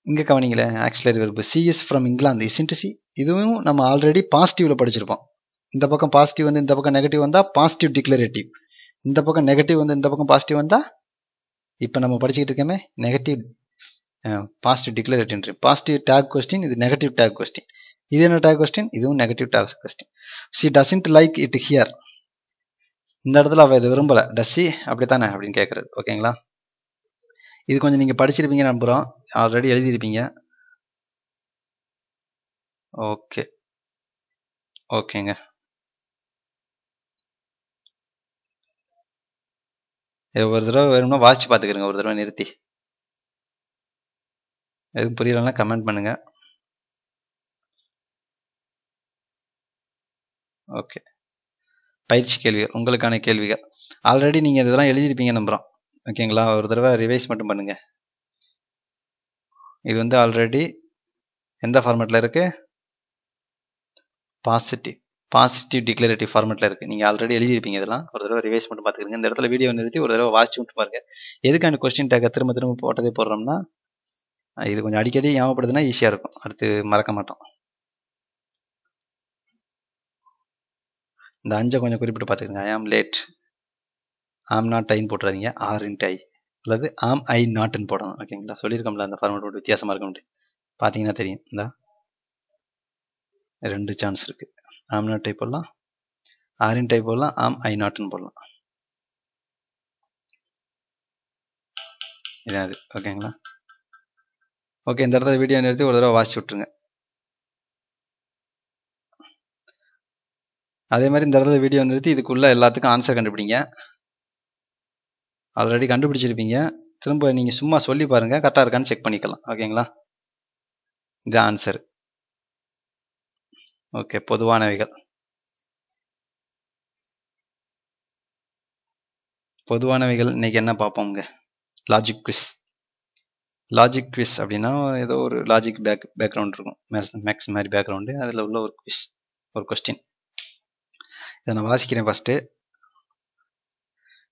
இங்கே கவனிங்களேன் ஆக்சிலரி வெர்பு சிஎஸ் ஃப்ரம் இங்கிலாந்து இசின்ட் சி இதுவும் நம்ம ஆல்ரெடி பாசிட்டிவ்ல படிச்சிருப்போம் இந்த பக்கம் பாசிட்டிவ் வந்து இந்த பக்கம் நெகட்டிவ் வந்தால் பாசிட்டிவ் டிக்ளரேட்டிவ் இந்த பக்கம் நெகட்டிவ் வந்து இந்த பக்கம் பாசிட்டிவ் வந்தால் இப்போ நம்ம படிச்சுக்கிட்டு இருக்கோமே negative positive declarative positive tag question இது நெகட்டிவ் டேக் கொஸ்டின் இது என்ன டாக் கொஸ்டின் இதுவும் negative tag question she doesn't like it here இந்த இடத்துல அவள் இது விரும்பலை டஸ்ஸி அப்படித்தானே அப்படின்னு கேட்குறது ஓகேங்களா இது கொஞ்சம் நீங்கள் படிச்சிருப்பீங்க நம்புகிறோம் ஆல்ரெடி எழுதியிருப்பீங்க ஓகே ஓகேங்க ஒரு தடவை வேணும்னா வாட்ச் பார்த்துக்கிறேங்க ஒரு தடவை நிறுத்தி எதுவும் புரியலன்னா கமெண்ட் பண்ணுங்கள் ஓகே பயிற்சி கேள்வி உங்களுக்கான கேள்விகள் ஆல்ரெடி நீங்கள் இதெல்லாம் எழுதியிருப்பீங்க நம்புகிறோம் ஓகேங்களா ஒரு தடவை ரிவைஸ் மட்டும் பண்ணுங்கள் இது வந்து ஆல்ரெடி எந்த ஃபார்மேட்டில் இருக்குது பாசிட்டிவ் பாசிட்டிவ் டிக்ளரேட்டிவ் ஃபார்மேட்டில் இருக்குது நீங்கள் ஆல்ரெடி எழுதியிருப்பீங்க இதெல்லாம் ஒரு தடவை ரிவைஸ் மட்டும் பார்த்துக்கிங்க இந்த இடத்துல வீடியோ நிறுத்தி ஒரு தடவை வாட்ச் மட்டும் பாருங்க எதுக்கான கொஸ்டின் டேக்கை திரும்ப திரும்ப போட்டதே போடுறோம்னா இது கொஞ்சம் அடிக்கடி ஞாபகப்படுதுன்னா ஈஸியாக இருக்கும் அடுத்து மறக்க மாட்டோம் இந்த அஞ்சை கொஞ்சம் குறிப்பிட்டு பார்த்துக்கோங்க ஐ ஆம் லேட் ஆம் நாட் ஐன் போட்டுறாதீங்க ஆர் இன்ட் ஐ அல்லது ஆம் ஐ நாட்டுன்னு போடணும் ஓகேங்களா சொல்லியிருக்கோம்ல அந்த ஃபார்மேட் போட்டு வித்தியாசமாக இருக்கும் பார்த்தீங்கன்னா தெரியும் இந்த ரெண்டு சான்ஸ் இருக்குது ஆம் நாட் ஐ போடலாம் ஆர் இன்ட் ஐ போடலாம் ஆம் ஐ நாட்டுன்னு போடலாம் இதான் அது ஓகேங்களா ஓகே இந்த இடத்துல வீடியோ நிறுத்தி ஒரு தடவை வாசிச்சு விட்ருங்க அதே மாதிரி இந்த இடத்துல வீடியோ நிறுத்தி இதுக்குள்ளே எல்லாத்துக்கும் ஆன்சர் கண்டுபிடிங்க ஆல்ரெடி கண்டுபிடிச்சிருப்பீங்க திரும்ப நீங்கள் சும்மா சொல்லி பாருங்கள் கரெக்டாக இருக்கான்னு செக் பண்ணிக்கலாம் ஓகேங்களா இது ஆன்சர் ஓகே பொதுவானவைகள் பொதுவானவைகள் இன்றைக்கி என்ன பார்ப்போங்க லாஜிக் குவிஸ் லாஜிக் குவிஸ் அப்படின்னா ஏதோ ஒரு லாஜிக் பேக் பேக்ரவுண்ட் இருக்கும் மேக்ஸ் மேக்ஸ் மாதிரி பேக்ரவுண்டு அதில் உள்ள ஒரு குவிஸ் ஒரு கொஸ்டின் இதை நான் வாசிக்கிறேன் first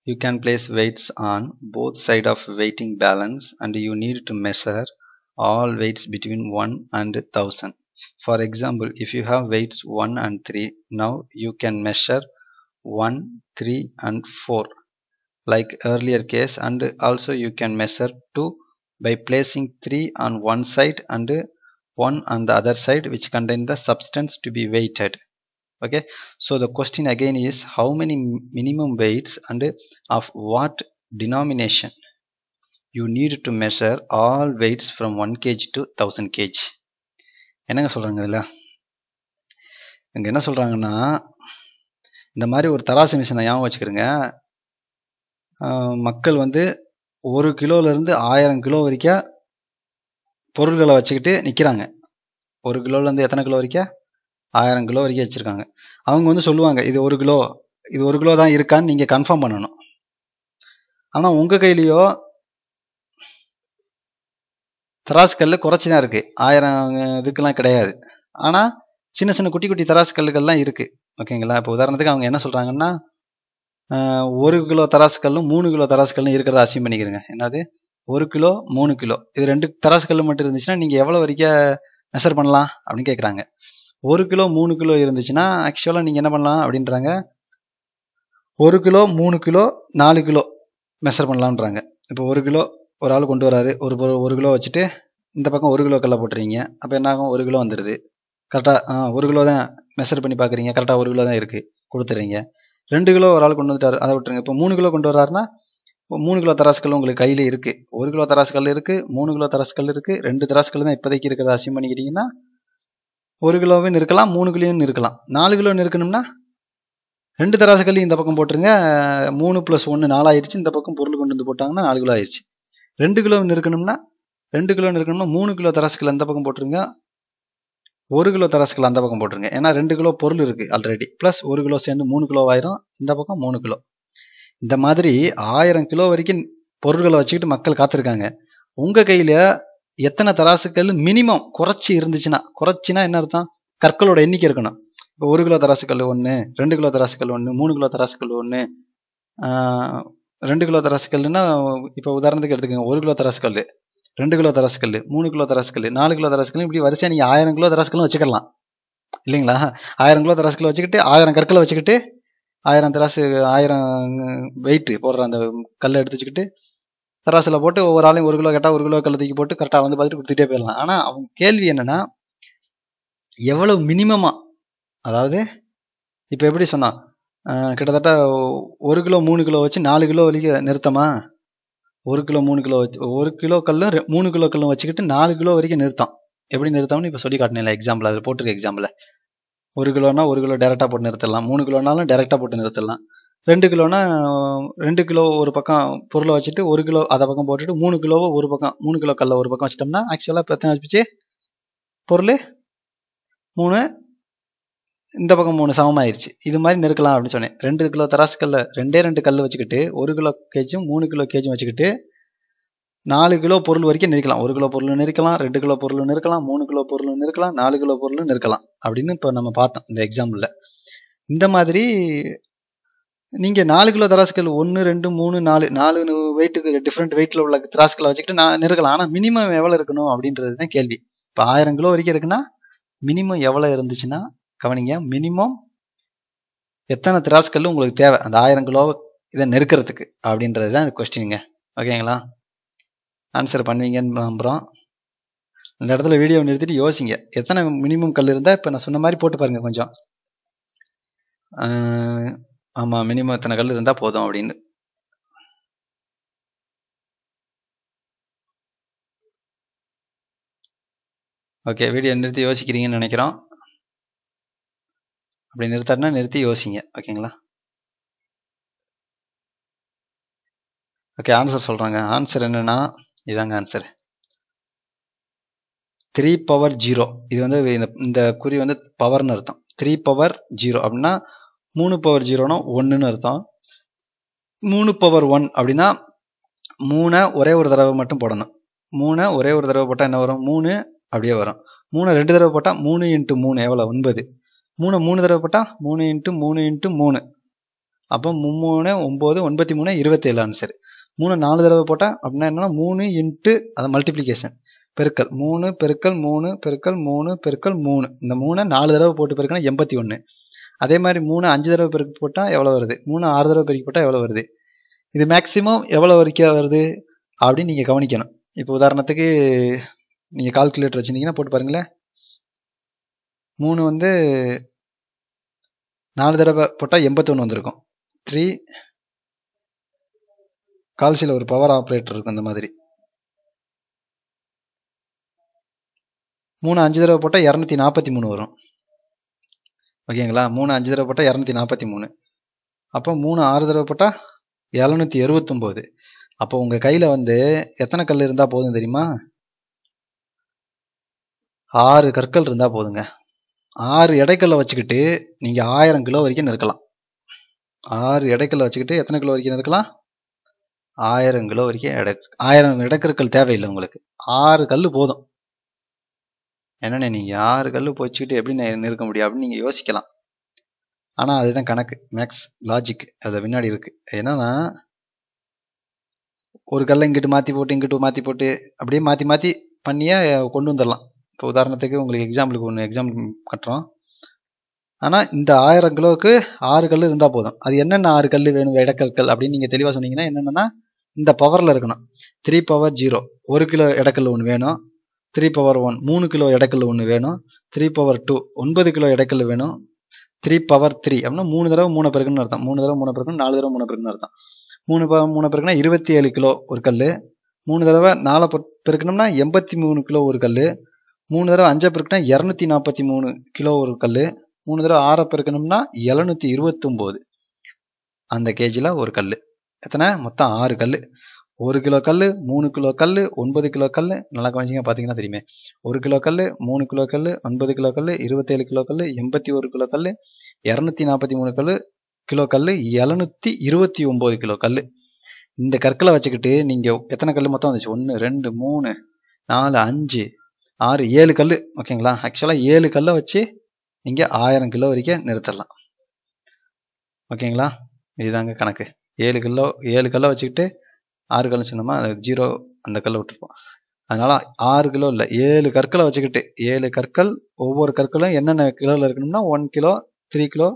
you can place weights on both side of weighing balance and you need to measure all weights between 1 and 1000 for example if you have weights 1 and 3 now you can measure 1 3 and 4 like earlier case and also you can measure 2 by placing 3 on one side and 1 on the other side which contain the substance to be weighted okay so the question again is how many minimum weights and of what denomination you need to measure all weights from 1 kg to 1000 kg என்னங்க சொல்கிறாங்க இதில் இங்கே என்ன சொல்கிறாங்கன்னா இந்த மாதிரி ஒரு தராசு மிஷினை ஞாபகம் வச்சுக்கிறோங்க மக்கள் வந்து ஒரு கிலோலேருந்து ஆயிரம் கிலோ வரைக்கும் பொருள்களை வச்சுக்கிட்டு நிற்கிறாங்க ஒரு கிலோலேருந்து எத்தனை கிலோ வரைக்கும் ஆயிரம் கிலோ வரைக்கும் வச்சுருக்காங்க அவங்க வந்து சொல்லுவாங்க இது ஒரு கிலோ இது ஒரு கிலோ தான் இருக்கான்னு நீங்கள் கன்ஃபார்ம் பண்ணணும் ஆனால் உங்கள் கையிலையோ தராசு கல் குறைச்சி தான் இருக்குது ஆயிரம் இதுக்கெல்லாம் கிடையாது ஆனால் சின்ன சின்ன குட்டி குட்டி தராசு கல்லுகள்லாம் இருக்குது ஓகேங்களா இப்போ உதாரணத்துக்கு அவங்க என்ன சொல்கிறாங்கன்னா ஒரு கிலோ தராசுக்கல்லும் மூணு கிலோ தராசுக்கல்லும் இருக்கிறத அசியம் பண்ணிக்கிறங்க என்னது ஒரு கிலோ மூணு கிலோ இது ரெண்டு தராசுக்கல் மட்டும் இருந்துச்சுன்னா நீங்கள் எவ்வளோ வரைக்கும் மெஷர் பண்ணலாம் அப்படின்னு கேட்குறாங்க ஒரு கிலோ மூணு கிலோ இருந்துச்சுன்னா ஆக்சுவலாக நீங்கள் என்ன பண்ணலாம் அப்படின்றாங்க ஒரு கிலோ மூணு கிலோ நாலு கிலோ மெஷர் பண்ணலான்றாங்க இப்போ ஒரு கிலோ ஒரு ஆள் கொண்டு வராரு ஒரு ஒரு கிலோ வச்சுட்டு இந்த பக்கம் ஒரு கிலோ கல்லை போட்டுறீங்க அப்போ என்ன ஆகும் ஒரு கிலோ வந்துடுது கரெக்டாக ஆ ஒரு கிலோ தான் மெஷர் பண்ணி பார்க்குறீங்க கரெக்டாக ஒரு கிலோ தான் இருக்குது கொடுத்துட்றீங்க ரெண்டு கிலோ ஒரு ஆள் கொண்டு வந்துட்டார் அதை விட்டுருங்க இப்போ மூணு கிலோ கொண்டு வர்றாருன்னா மூணு கிலோ தராசுகள் உங்களுக்கு கையில் இருக்குது ஒரு கிலோ தராசுகள் இருக்குது மூணு கிலோ தராசுகள் இருக்குது ரெண்டு தராசுகள் தான் இப்போதைக்கு இருக்கிறத அசியம் பண்ணிக்கிட்டிங்கன்னா ஒரு கிலோவும் இருக்கலாம் மூணு கிலோன்னு இருக்கலாம் நாலு கிலோன்னு இருக்கணும்னா ரெண்டு தராசுகள்லையும் இந்த பக்கம் போட்டுருங்க மூணு ப்ளஸ் ஒன்று நாலாயிருச்சு இந்த பக்கம் பொருள் கொண்டு வந்து போட்டாங்கன்னா நாலு கிலோ ஆயிடுச்சு ரெண்டு கிலோ இருக்கணும்னா ரெண்டு கிலோன்னு இருக்கணும்னா மூணு கிலோ தராசுகள் அந்த பக்கம் போட்டுருங்க ஒரு கிலோ தராசுகள் அந்த பக்கம் போட்டுருங்க ஏன்னா ரெண்டு கிலோ பொருள் இருக்குது ஆல்ரெடி ப்ளஸ் ஒரு கிலோ சேர்ந்து மூணு கிலோ ஆயிரும் இந்த பக்கம் மூணு கிலோ இந்த மாதிரி ஆயிரம் கிலோ வரைக்கும் பொருள்களை வச்சுக்கிட்டு மக்கள் காத்திருக்காங்க உங்கள் கையில் எத்தனை தராசுக்கல் மினிமம் குறைச்சி இருந்துச்சுன்னா குறைச்சின்னா என்ன அர்த்தம் கற்களோட எண்ணிக்கை இருக்கணும் இப்போ ஒரு கிலோ தராசுக்கல் ஒன்று ரெண்டு கிலோ தராசுக்கல் ஒன்று மூணு கிலோ தராசுக்கல் ஒன்று ரெண்டு கிலோ தராசுக்கல்னா இப்போ உதாரணத்துக்கு எடுத்துக்கோங்க ஒரு கிலோ தராசுக்கல் ரெண்டு கிலோ தராசுக்கல் மூணு கிலோ தராசுக்கல் நாலு கிலோ தராசுக்கல் இப்படி வரிசையாக நீங்கள் ஆயிரம் கிலோ தராசுக்கலும் வச்சுக்கலாம் இல்லைங்களா ஆயிரம் கிலோ தராசுக்கல் வச்சுக்கிட்டு ஆயிரம் கற்களை வச்சுக்கிட்டு ஆயிரம் தராசு ஆயிரம் வெயிட்டு போடுற அந்த கல்லை எடுத்து வச்சுக்கிட்டு தராசில் போட்டு ஒவ்வொரு ஆளையும் ஒரு கிலோ கேட்டால் ஒரு கிலோ தூக்கி போட்டு கரெக்டாக வந்து பார்த்துட்டு கொடுத்துட்டே போயிடலாம் ஆனால் அவங்க கேள்வி என்னென்னா எவ்வளோ மினிமமாக அதாவது இப்போ எப்படி சொன்னால் கிட்டத்தட்ட ஒரு கிலோ மூணு கிலோ வச்சு நாலு கிலோ வரைக்கும் நிறுத்தமா ஒரு கிலோ மூணு கிலோ வச்சு ஒரு கிலோ கல்லும் மூணு கிலோ கல்லும் வச்சுக்கிட்டு நாலு கிலோ வரைக்கும் நிறுத்தம் எப்படி நிறுத்தம்னு இப்போ சொல்லி காட்டினில்ல எக்ஸாம்பிள் அதில் போட்டிருக்க எக்ஸாம்பிள் ஒரு கிலோனா ஒரு கிலோ டேரெக்டாக போட்டு நிறுத்தலாம் மூணு கிலோனாலும் டேரெக்டாக போட்டு நிறுத்தலாம் ரெண்டு கிலோனா ரெண்டு கிலோ ஒரு பக்கம் பொருளை வச்சுட்டு ஒரு கிலோ அதை பக்கம் போட்டுட்டு மூணு கிலோவோ ஒரு பக்கம் மூணு கிலோ கல்ல ஒரு பக்கம் வச்சிட்டோம்னா ஆக்சுவலாக இப்போ எத்தனை வச்சு பொருள் மூணு இந்த பக்கம் மூணு சமமாயிருச்சு இது மாதிரி நெருக்கலாம் அப்படின்னு சொன்னேன் ரெண்டு கிலோ தராசு கல்ல ரெண்டே ரெண்டு கல் வச்சுக்கிட்டு ஒரு கிலோ கேஜும் மூணு கிலோ கேஜும் வச்சுக்கிட்டு நாலு கிலோ பொருள் வரைக்கும் நெருக்கலாம் ஒரு கிலோ பொருள் நெருக்கலாம் ரெண்டு கிலோ பொருள் நெருக்கலாம் மூணு கிலோ பொருள் நெருக்கலாம் நாலு கிலோ பொருள் நெருக்கலாம் அப்படின்னு இப்போ நம்ம பார்த்தோம் இந்த எக்ஸாம்பிளில் இந்த மாதிரி நீங்கள் நாலு கிலோ திராசுகள் ஒன்று ரெண்டு மூணு நாலு நாலு வெயிட்டுக்கு டிஃப்ரெண்ட் வெயிட்டில் உள்ள திராசுகளை வச்சுக்கிட்டு நான் நிறுக்கலாம் ஆனால் மினிமம் எவ்வளோ இருக்கணும் அப்படின்றது தான் கேள்வி இப்போ ஆயிரம் கிலோ வரைக்கும் இருக்குன்னா மினிமம் எவ்வளோ இருந்துச்சுன்னா கவனிங்க மினிமம் எத்தனை திராசுகள் உங்களுக்கு தேவை அந்த ஆயிரம் கிலோ இதை நெருக்கிறதுக்கு அப்படின்றது தான் கொஸ்டினுங்க ஓகேங்களா ஆன்சர் பண்ணுவீங்கன்னு நம்புகிறோம் இந்த இடத்துல வீடியோ நிறுத்திட்டு யோசிங்க எத்தனை மினிமம் கல் இருந்தால் இப்போ நான் சொன்ன மாதிரி போட்டு பாருங்கள் கொஞ்சம் ஆமா. மினிமம் இத்தனை கல் இருந்தா போதும் அப்படின்னு. ஓகே. வீடியோ நிறுத்தி யோசிக்கிறீங்கன்னு நினைக்கிறோம். அப்படி நிறுத்தாருன்னா நிறுத்தி யோசிங்க. ஓகேங்களா? ஓகே ஆன்சர் சொல்கிறாங்க ஆன்சர் என்னன்னா இதாங்க ஆன்சர் த்ரீ பவர் ஜீரோ இது வந்து இந்த இந்த குறி வந்து பவர்னு அர்த்தம் த்ரீ பவர் ஜீரோ அப்படின்னா மூணு பவர் ஜீரோனா ஒன்றுன்னு அர்த்தம் மூணு பவர் ஒன் அப்படின்னா மூணை ஒரே ஒரு தடவை மட்டும் போடணும் மூணை ஒரே ஒரு தடவை போட்டால் என்ன வரும் மூணு அப்படியே வரும் மூணு ரெண்டு தடவை போட்டால் மூணு இன்ட்டு மூணு எவ்வளோ ஒன்பது மூணு மூணு தடவை போட்டால் மூணு இன்ட்டு மூணு இன்ட்டு மூணு அப்போ மூணு ஒம்பது ஒன்பத்தி மூணு இருபத்தேழு ஆன்சர் மூணு நாலு தடவை போட்டால் அப்படின்னா என்னன்னா மூணு இன்ட்டு அதை மல்டிப்ளிகேஷன் பெருக்கல் மூணு பெருக்கல் மூணு பெருக்கல் மூணு பெருக்கல் மூணு இந்த மூணை நாலு தடவை போட்டு பெருக்கணும் எண்பத்தி ஒன்று அதே மாதிரி மூணு அஞ்சு தடவை பெருக்கி போட்டால் எவ்வளோ வருது மூணு ஆறு தடவை பெருக்கி போட்டால் எவ்வளோ வருது இது மேக்ஸிமம் எவ்வளோ வரைக்கும் வருது அப்படின்னு நீங்கள் கவனிக்கணும் இப்போ உதாரணத்துக்கு நீங்கள் கால்குலேட்டர் வச்சுருந்தீங்கன்னா போட்டு பாருங்களேன் மூணு வந்து நாலு தடவை போட்டால் எண்பத்தொன்று வந்திருக்கும் த்ரீ கால்சியில் ஒரு பவர் ஆப்ரேட்டர் இருக்கும் இந்த மாதிரி மூணு அஞ்சு தடவை போட்டால் இரநூத்தி நாற்பத்தி மூணு வரும் ஓகேங்களா மூணு அஞ்சு தடவை போட்டால் இரநூத்தி நாற்பத்தி மூணு அப்போ மூணு ஆறு தடவை போட்டால் எழுநூற்றி எழுபத்தொம்போது அப்போ உங்கள் கையில் வந்து எத்தனை கல் இருந்தால் போதும் தெரியுமா ஆறு கற்கள் இருந்தால் போதுங்க ஆறு இடைக்கல்ல வச்சுக்கிட்டு நீங்கள் ஆயிரம் கிலோ வரைக்கும் நிற்கலாம் ஆறு இடைக்கல்ல வச்சுக்கிட்டு எத்தனை கிலோ வரைக்கும் நிற்கலாம் ஆயிரம் கிலோ வரைக்கும் எடை ஆயிரம் இடக்கற்கள் தேவையில்லை உங்களுக்கு ஆறு கல் போதும் என்னண்ணே நீங்கள் யாரு கல்லு போச்சுக்கிட்டு எப்படி நான் இருக்க முடியும் அப்படின்னு நீங்கள் யோசிக்கலாம் ஆனால் அதுதான் கணக்கு மேக்ஸ் லாஜிக் அதை பின்னாடி இருக்குது என்னன்னா ஒரு கல்லை இங்கிட்டு மாற்றி போட்டு இங்கிட்டு மாற்றி போட்டு அப்படியே மாற்றி மாற்றி பண்ணியே கொண்டு வந்துடலாம் இப்போ உதாரணத்துக்கு உங்களுக்கு எக்ஸாம்பிளுக்கு ஒன்று எக்ஸாம்பிள் கட்டுறோம் ஆனால் இந்த ஆயிரம் கிலோவுக்கு ஆறு கல் இருந்தால் போதும் அது என்னென்ன ஆறு கல் வேணும் இடக்கற்கள் அப்படின்னு நீங்கள் தெளிவாக சொன்னீங்கன்னா என்னென்னா இந்த பவரில் இருக்கணும் த்ரீ பவர் ஜீரோ ஒரு கிலோ இடக்கல் ஒன்று வேணும் த்ரீ பவர் ஒன் மூணு கிலோ இடக்கல் ஒன்று வேணும் த்ரீ பவர் டூ ஒன்பது கிலோ எடைக்கல் வேணும் த்ரீ பவர் த்ரீ அப்படின்னா மூணு தடவை மூணு பிறகுன்னு அர்த்தம் மூணு தடவை மூணு பிறகு நாலு தடவை மூணு பிறகுன்னு அர்த்தம் மூணு ப மூணு பிறகுனா இருபத்தி ஏழு கிலோ ஒரு கல் மூணு தடவை நாலு பிறக்கணும்னா எண்பத்தி மூணு கிலோ ஒரு கல் மூணு தடவை அஞ்சை பிறக்குனா இரநூத்தி நாற்பத்தி மூணு கிலோ ஒரு கல் மூணு தடவை ஆறை பிறக்கணும்னா எழுநூற்றி இருபத்தொம்போது அந்த கேஜியில் ஒரு கல் எத்தனை மொத்தம் ஆறு கல் ஒரு கிலோ கல் மூணு கிலோ கல் ஒன்பது கிலோ கல் நல்லா கவனிச்சிங்க பார்த்தீங்கன்னா தெரியுமே ஒரு கிலோ கல் மூணு கிலோ கல் ஒன்பது கிலோ கல் இருபத்தேழு கிலோ கல் எண்பத்தி ஒரு கிலோ கல் இரநூத்தி நாற்பத்தி மூணு கல் கிலோ கல் எழுநூத்தி இருபத்தி ஒம்பது கிலோ கல் இந்த கற்களை வச்சுக்கிட்டு நீங்கள் எத்தனை கல் மொத்தம் வந்துச்சு ஒன்று ரெண்டு மூணு நாலு அஞ்சு ஆறு ஏழு கல் ஓகேங்களா ஆக்சுவலாக ஏழு கல்லை வச்சு நீங்கள் ஆயிரம் கிலோ வரைக்கும் நிறுத்தலாம் ஓகேங்களா இதுதாங்க கணக்கு ஏழு கிலோ ஏழு கல்லை வச்சுக்கிட்டு ஆறு கல்லு சொன்னோமா அது ஜீரோ அந்த கல்லை விட்டுருப்போம் அதனால் ஆறு கிலோ இல்லை ஏழு கற்களை வச்சுக்கிட்டு ஏழு கற்கள் ஒவ்வொரு கற்களும் என்னென்ன கிலோவில் இருக்கணும்னா one kilo three kilo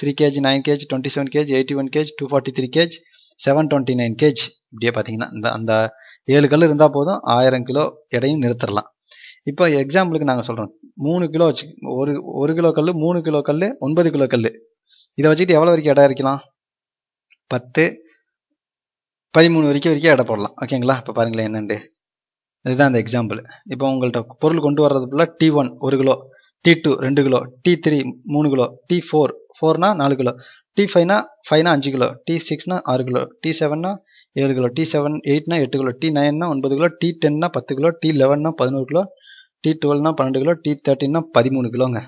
three KG nine KG twenty seven KG eighty one KG two forty three KG seven twenty nine KG இப்படியே பார்த்தீங்கன்னா இந்த அந்த ஏழு கல் இருந்தால் போதும் ஆயிரம் கிலோ எடையும் நிறுத்திடலாம் இப்போ எக்ஸாம்பிளுக்கு நாங்கள் சொல்கிறோம் மூணு கிலோ வச்சு ஒரு ஒரு கிலோ கல் மூணு கிலோ கல் ஒன்பது கிலோ கல் இதை வச்சுக்கிட்டு எவ்வளோ வரைக்கும் இடம் இருக்கலாம் பத்து பதிமூணு வரைக்கும் வரைக்கும் எடை போடலாம் ஓகேங்களா இப்போ பாருங்களேன் என்னண்டு இதுதான் அந்த எக்ஸாம்பிள் இப்போ உங்கள்கிட்ட பொருள் கொண்டு வர்றது போல டி ஒன் ஒரு கிலோ டி டூ ரெண்டு கிலோ டி த்ரீ மூணு கிலோ டி ஃபோர் ஃபோர்னா நாலு கிலோ டி ஃபைவ்னா ஃபைவ்னா அஞ்சு கிலோ டி சிக்ஸ்னா ஆறு கிலோ டி செவன்னா ஏழு கிலோ டி செவன் எயிட்னா எட்டு கிலோ டி நைன்னா ஒன்பது கிலோ டி டென்னா பத்து கிலோ டி லெவன்னா பதினோரு கிலோ டி டுவெல்னா பன்னெண்டு கிலோ டி தேர்ட்டின்னா பதிமூணு கிலோங்க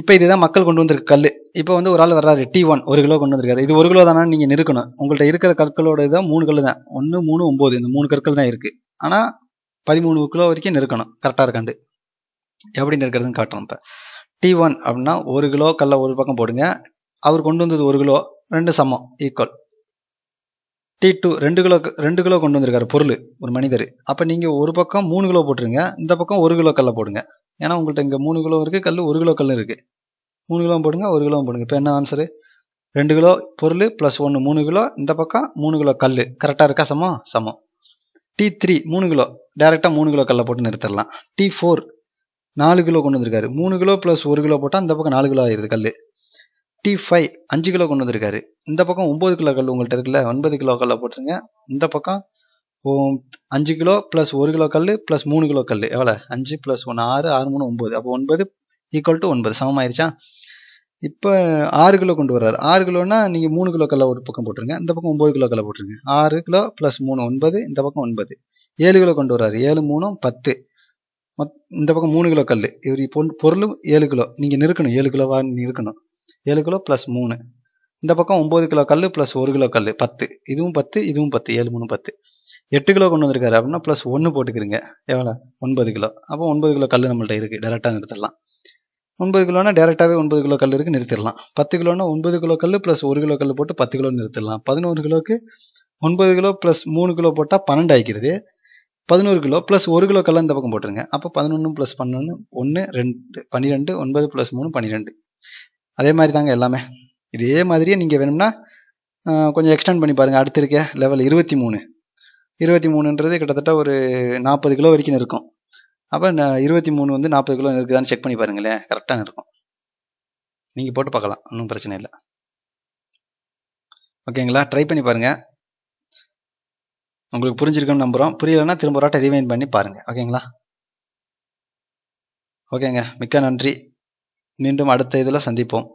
இப்போ இதுதான் மக்கள் கொண்டு வந்திருக்கு கல் இப்போ வந்து ஒரு ஆள் வர்றாரு டி ஒன் ஒரு கிலோ கொண்டு வந்திருக்காரு இது ஒரு கிலோ தானே நீங்கள் நிறுக்கணும் உங்கள்கிட்ட இருக்கிற கற்களோட இதான் மூணு கல் தான் ஒன்று மூணு ஒம்பது இந்த மூணு கற்கள் தான் இருக்குது ஆனால் பதிமூணு கிலோ வரைக்கும் நிறுக்கணும் கரெக்டாக இருக்காண்டு எப்படி நிற்கிறதுன்னு காட்டுறோம் இப்போ டி ஒன் அப்படின்னா ஒரு கிலோ கல்லை ஒரு பக்கம் போடுங்க அவர் கொண்டு வந்தது ஒரு கிலோ ரெண்டு சமம் ஈக்குவல் டீ டூ ரெண்டு கிலோ ரெண்டு கிலோ கொண்டு வந்திருக்காரு பொருள் ஒரு மனிதர் அப்போ நீங்கள் ஒரு பக்கம் மூணு கிலோ போட்டுருங்க இந்த பக்கம் ஒரு கிலோ கல்லை போடுங்க ஏன்னா உங்கள்கிட்ட இங்கே மூணு கிலோ இருக்குது கல் ஒரு கிலோ கல் இருக்குது மூணு கிலோ போடுங்க ஒரு கிலோ போடுங்க இப்போ என்ன ஆன்சரு ரெண்டு கிலோ பொருள் ப்ளஸ் ஒன்று மூணு கிலோ இந்த பக்கம் மூணு கிலோ கல் கரெக்டாக இருக்கா சமம் சமம் டி த்ரீ மூணு கிலோ டேரெக்டாக மூணு கிலோ கல்லை போட்டு நிறுத்திடலாம் டி ஃபோர் நாலு கிலோ கொண்டு வந்திருக்காரு மூணு கிலோ ப்ளஸ் ஒரு கிலோ போட்டால் இந்த பக்கம் நாலு கிலோ ஆயிடுது கல் ஃபிஃப்டி ஃபைவ் அஞ்சு கிலோ கொண்டு வந்திருக்காரு இந்த பக்கம் ஒம்பது கிலோ கல் உங்கள்கிட்ட இருக்குல்ல ஒன்பது கிலோ கல்லை போட்டுருங்க இந்த பக்கம் அஞ்சு கிலோ ப்ளஸ் ஒரு கிலோ கல் ப்ளஸ் மூணு கிலோ கல் எவ்வளோ அஞ்சு ப்ளஸ் ஒன்று ஆறு ஆறு மூணு ஒம்பது அப்போ ஒன்பது ஈக்குவல் டு ஒன்பது சமம் ஆயிடுச்சா இப்போ ஆறு கிலோ கொண்டு வர்றாரு ஆறு கிலோன்னா நீங்கள் மூணு கிலோ கல்லை ஒரு பக்கம் போட்டுருங்க இந்த பக்கம் ஒம்பது கிலோ கல்லை போட்டுருங்க ஆறு கிலோ ப்ளஸ் மூணு ஒன்பது இந்த பக்கம் ஒன்பது ஏழு கிலோ கொண்டு வர்றாரு ஏழு மூணும் பத்து மத் இந்த பக்கம் மூணு கிலோ கல் இவர் பொருளும் ஏழு கிலோ நீங்கள் நிறுக்கணும் ஏழு கிலோவா நிறுக்கணும் ஏழு கிலோ ப்ளஸ் மூணு இந்த பக்கம் ஒம்பது கிலோ கல் ப்ளஸ் ஒரு கிலோ கல் பத்து இதுவும் பத்து இதுவும் பத்து ஏழு மூணு பத்து எட்டு கிலோ கொண்டு வந்திருக்காரு அப்படின்னா ப்ளஸ் ஒன்று போட்டுக்கிறீங்க எவ்வளோ ஒன்பது கிலோ அப்போ ஒன்பது கிலோ கல் நம்மள்ட்ட இருக்குது டேரெக்டாக நிறுத்திடலாம் ஒன்பது கிலோனா டேரெக்டாகவே ஒன்பது கிலோ கல் இருக்குது நிறுத்திடலாம் பத்து கிலோன்னா ஒன்பது கிலோ கல் ப்ளஸ் ஒரு கிலோ கல் போட்டு பத்து கிலோ நிறுத்திடலாம் பதினோரு கிலோக்கு ஒன்பது கிலோ ப்ளஸ் மூணு கிலோ போட்டால் பன்னெண்டு ஆகிக்கிறது பதினோரு கிலோ ப்ளஸ் ஒரு கிலோ கல் இந்த பக்கம் போட்டுருங்க அப்போ பதினொன்று ப்ளஸ் பன்னொன்று ஒன்று ரெண்டு பன்னிரெண்டு ஒன்பது ப்ளஸ் மூணு பன்னிரெண்டு அதே மாதிரி தாங்க எல்லாமே இதே மாதிரியே நீங்கள் வேணும்னா கொஞ்சம் எக்ஸ்டெண்ட் பண்ணி பாருங்கள் அடுத்து இருக்க லெவல் இருபத்தி மூணு இருபத்தி மூணுன்றது கிட்டத்தட்ட ஒரு நாற்பது கிலோ வரைக்கும் இருக்கும் அப்போ நான் இருபத்தி மூணு வந்து நாற்பது கிலோ இருக்குதான்னு செக் பண்ணி பாருங்களேன் கரெக்டாக இருக்கும் நீங்கள் போட்டு பார்க்கலாம் ஒன்றும் பிரச்சனை இல்லை ஓகேங்களா ட்ரை பண்ணி பாருங்கள் உங்களுக்கு புரிஞ்சிருக்குன்னு நம்புகிறோம் புரியலைன்னா திரும்ப ஒரு வாட்டை பண்ணி பாருங்கள் ஓகேங்களா ஓகேங்க மிக்க நன்றி மீண்டும் அடுத்த இதில் சந்திப்போம்